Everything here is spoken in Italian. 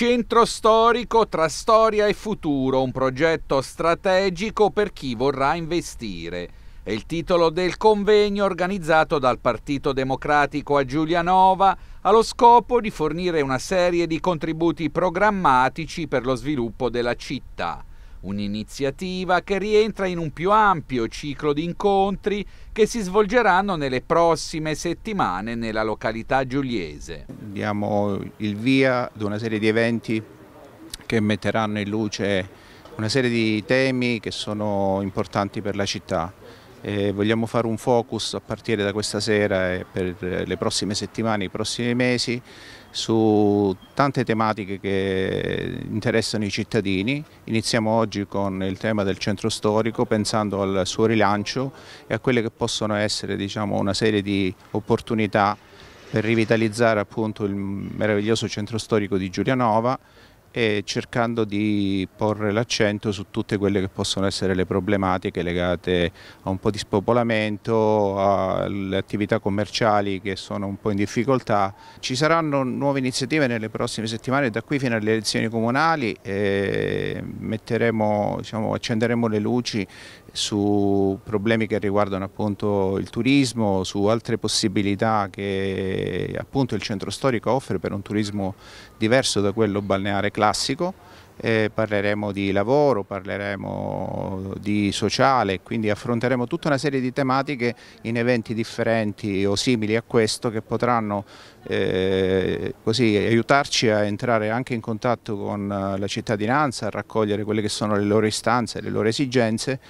Centro storico tra storia e futuro, un progetto strategico per chi vorrà investire. È il titolo del convegno organizzato dal Partito Democratico a Giulianova allo scopo di fornire una serie di contributi programmatici per lo sviluppo della città un'iniziativa che rientra in un più ampio ciclo di incontri che si svolgeranno nelle prossime settimane nella località giuliese. Diamo il via ad una serie di eventi che metteranno in luce una serie di temi che sono importanti per la città. E vogliamo fare un focus a partire da questa sera e per le prossime settimane, i prossimi mesi su tante tematiche che interessano i cittadini. Iniziamo oggi con il tema del centro storico pensando al suo rilancio e a quelle che possono essere diciamo, una serie di opportunità per rivitalizzare appunto il meraviglioso centro storico di Giulianova e cercando di porre l'accento su tutte quelle che possono essere le problematiche legate a un po' di spopolamento, alle attività commerciali che sono un po' in difficoltà. Ci saranno nuove iniziative nelle prossime settimane, da qui fino alle elezioni comunali, metteremo, diciamo, accenderemo le luci su problemi che riguardano appunto il turismo, su altre possibilità che appunto il centro storico offre per un turismo diverso da quello balneare classico, eh, parleremo di lavoro, parleremo di sociale, quindi affronteremo tutta una serie di tematiche in eventi differenti o simili a questo che potranno eh, così, aiutarci a entrare anche in contatto con eh, la cittadinanza, a raccogliere quelle che sono le loro istanze, le loro esigenze